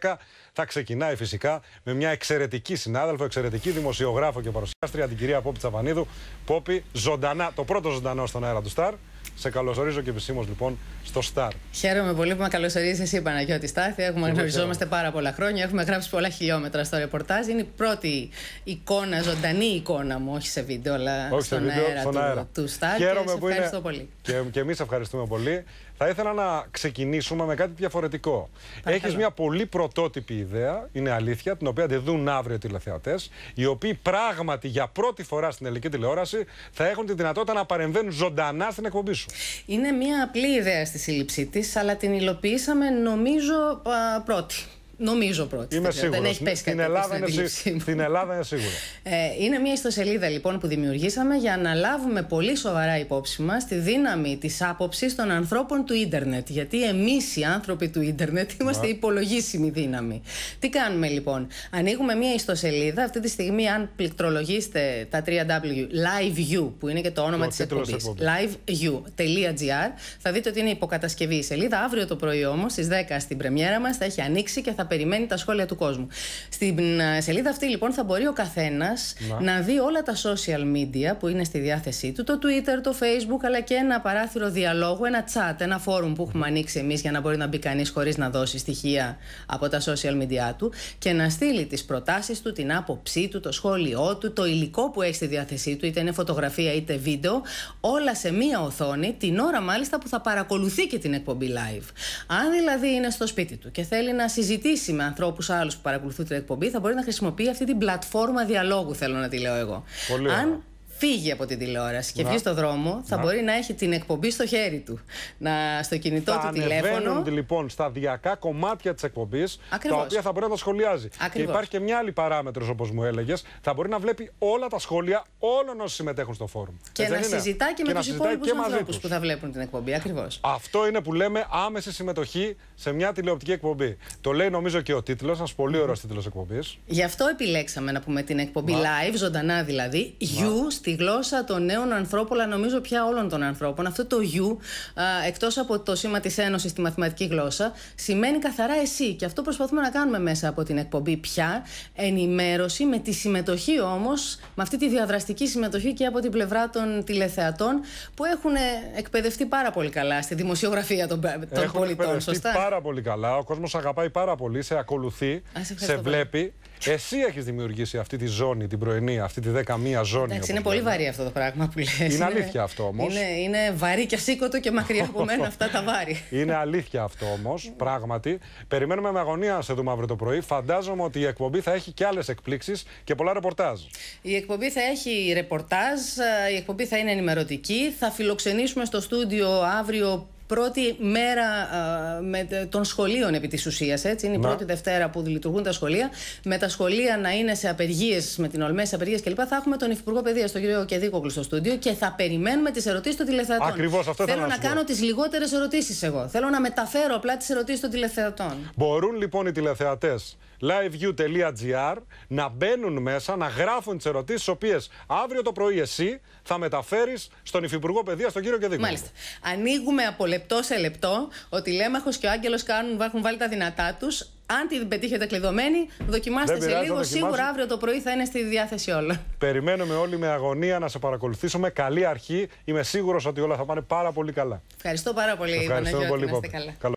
10 θα ξεκινάει φυσικά με μια εξαιρετική συνάδελφο, εξαιρετική δημοσιογράφο και παρουσιάστρια, την κυρία Πόπη Τσαβανίδου. Πόπη, ζωντανά, το πρώτο ζωντανό στον αέρα του Σταρ. Σε καλωσορίζω και επισήμως λοιπόν στο Σταρ. Χαίρομαι πολύ που με καλωσορίζεις εσύ, Παναγιώτη Στάθη. Έχουμε γνωριζόμαστε πάρα πολλά χρόνια. Έχουμε γράψει πολλά χιλιόμετρα στο ρεπορτάζ. Είναι η πρώτη εικόνα, ζωντανή εικόνα μου, όχι σε βίντεο, αλλά στον, αέρα του, του Σταρ. Χαίρομαι και που είναι. Πολύ. Και, και εμείς ευχαριστούμε πολύ. Θα ήθελα να ξεκινήσουμε με κάτι διαφορετικό. Έχεις μια πολύ πρωτότυπη ιδέα, είναι αλήθεια, την οποία τη δουν αύριο τηλεθεατές, οι οποίοι πράγματι για πρώτη φορά στην ελληνική τηλεόραση θα έχουν τη δυνατότητα να παρεμβαίνουν ζωντανά στην εκπομπή σου. Είναι μια απλή ιδέα στη σύλληψή της, αλλά την υλοποιήσαμε νομίζω πρώτη. Νομίζω πρώτη. Είμαι σίγουρος. Δεν έχει πέσει κάτι στην Ελλάδα, είναι, στην Ελλάδα είναι σίγουρα. Ε, είναι μια ιστοσελίδα λοιπόν που δημιουργήσαμε για να λάβουμε πολύ σοβαρά υπόψη μας τη δύναμη της άποψης των ανθρώπων του ίντερνετ. Γιατί εμείς οι άνθρωποι του ίντερνετ είμαστε yeah. υπολογίσιμη δύναμη. Τι κάνουμε λοιπόν. Ανοίγουμε μια ιστοσελίδα. Αυτή τη στιγμή, αν πληκτρολογήσετε τα 3W Live you, που είναι και το όνομα τη εκπομπή. liveu.gr, θα δείτε ότι είναι υποκατασκευή η σελίδα. Αύριο το πρωί όμως στις 10 στην Πρεμιέρα μας θα έχει ανοίξει και θα περιμένει τα σχόλια του κόσμου. Στην ε, σελίδα αυτή λοιπόν θα μπορεί ο καθένας να δει όλα τα social media που είναι στη διάθεσή του, το Twitter, το Facebook, αλλά και ένα παράθυρο διαλόγου, ένα chat, ένα forum που έχουμε ανοίξει εμείς για να μπορεί να μπει κανείς χωρίς να δώσει στοιχεία από τα social media του και να στείλει τις προτάσεις του, την άποψή του, το σχόλιο του, το υλικό που έχει στη διάθεσή του, είτε είναι φωτογραφία είτε βίντεο, όλα σε μία οθόνη, την ώρα μάλιστα που θα παρακολουθεί και την εκπομπή live. Αν δηλαδή είναι στο σπίτι του και θέλει να συζητήσει με ανθρώπους άλλους που παρακολουθούν την εκπομπή, θα μπορεί να χρησιμοποιεί αυτή την πλατφόρμα διαλόγου, θέλω να τη λέω εγώ. Πολύ Αν φύγει από την τηλεόραση και βγει στο δρόμο, θα να. μπορεί να έχει την εκπομπή στο χέρι του. Να, στο κινητό του τηλέφωνο. Θα λοιπόν σταδιακά κομμάτια της εκπομπής, τα οποία θα μπορεί να τα σχολιάζει. Και υπάρχει και μια άλλη παράμετρος, όπως μου έλεγες, θα μπορεί να βλέπει όλα τα σχόλια όλων όσων συμμετέχουν στο φόρουμ. Και να είναι. συζητά και, και με του υπόλοιπου ανθρώπου που θα βλέπουν την εκπομπή. Ακριβώς. Αυτό είναι που λέμε άμεση συμμετοχή σε μια τηλεοπτική εκπομπή. Το λέει νομίζω και ο τίτλος, ένας πολύ ωραίος τίτλος εκπομπής. Γι' αυτό επιλέξαμε να πούμε την εκπομπή live, ζωντανά δηλαδή, You στη γλώσσα των νέων ανθρώπων, αλλά νομίζω πια όλων των ανθρώπων. Αυτό το you εκτός από το σήμα της Ένωσης στη μαθηματική γλώσσα, σημαίνει καθαρά εσύ. Και αυτό προσπαθούμε να κάνουμε μέσα από την εκπομπή πια. Ενημέρωση με τη συμμετοχή όμως, με αυτή τη διαδραστική συμμετοχή και από την πλευρά των τηλεθεατών που έχουν ε, εκπαιδευτεί πάρα πολύ καλά στη δημοσιογραφία των, των έχουν πολιτών. Σωστά. Πάρα πολύ καλά. Ο κόσμος αγαπάει πάρα πολύ, σε ακολουθεί, σε, βλέπει. Εσύ έχεις δημιουργήσει αυτή τη ζώνη, την πρωινή, αυτή τη δεκαμία ζώνη. Εντάξει, είναι πολύ ναι. βαρύ αυτό το πράγμα που λες. Είναι, αλήθεια αυτό όμως. Είναι, είναι βαρύ και ασήκωτο και μακριά από μένα αυτά τα βάρη. είναι αλήθεια αυτό όμως, πράγματι. Περιμένουμε με αγωνία να σε δούμε αύριο το πρωί. Φαντάζομαι ότι η εκπομπή θα έχει και άλλες εκπλήξεις και πολλά ρεπορτάζ. Η εκπομπή θα έχει ρεπορτάζ, η εκπομπή θα είναι ενημερωτική. Θα φιλοξενήσουμε στο στούντιο αύριο πρώτη μέρα με, των σχολείων επί της ουσίας, έτσι, είναι η πρώτη Δευτέρα που λειτουργούν τα σχολεία, με τα σχολεία να είναι σε απεργίες, με την ολμέ σε απεργίες κλπ. Θα έχουμε τον Υφυπουργό Παιδείας, τον κύριο Κεδίκοκλου στο στούντιο και θα περιμένουμε τις ερωτήσεις των τηλεθεατών. Ακριβώς αυτό Θέλω να, κάνω τις λιγότερες ερωτήσεις εγώ. Θέλω να μεταφέρω απλά τις ερωτήσεις των τηλεθεατών. Μπορούν λοιπόν οι τηλεθεατές liveview.gr να μπαίνουν μέσα, να γράφουν τις ερωτήσεις, τις οποίες αύριο το πρωί εσύ θα μεταφέρεις στον Υφυπουργό Παιδείας, στον κύριο Κεδίκο. Μάλιστα. Ανοίγουμε από λεπτό σε λεπτό, ο τηλέμαχο και ο Άγγελος κάνουν, έχουν βάλει τα δυνατά τους. Αν την πετύχετε κλειδωμένη, δοκιμάστε σε λίγο. Σίγουρα αύριο το πρωί θα είναι στη διάθεση όλων. Περιμένουμε όλοι με αγωνία να σε παρακολουθήσουμε. Καλή αρχή. Είμαι σίγουρος ότι όλα θα πάνε πάρα πολύ καλά. Ευχαριστώ πάρα πολύ, Ευχαριστώ πολύ, είστε καλά.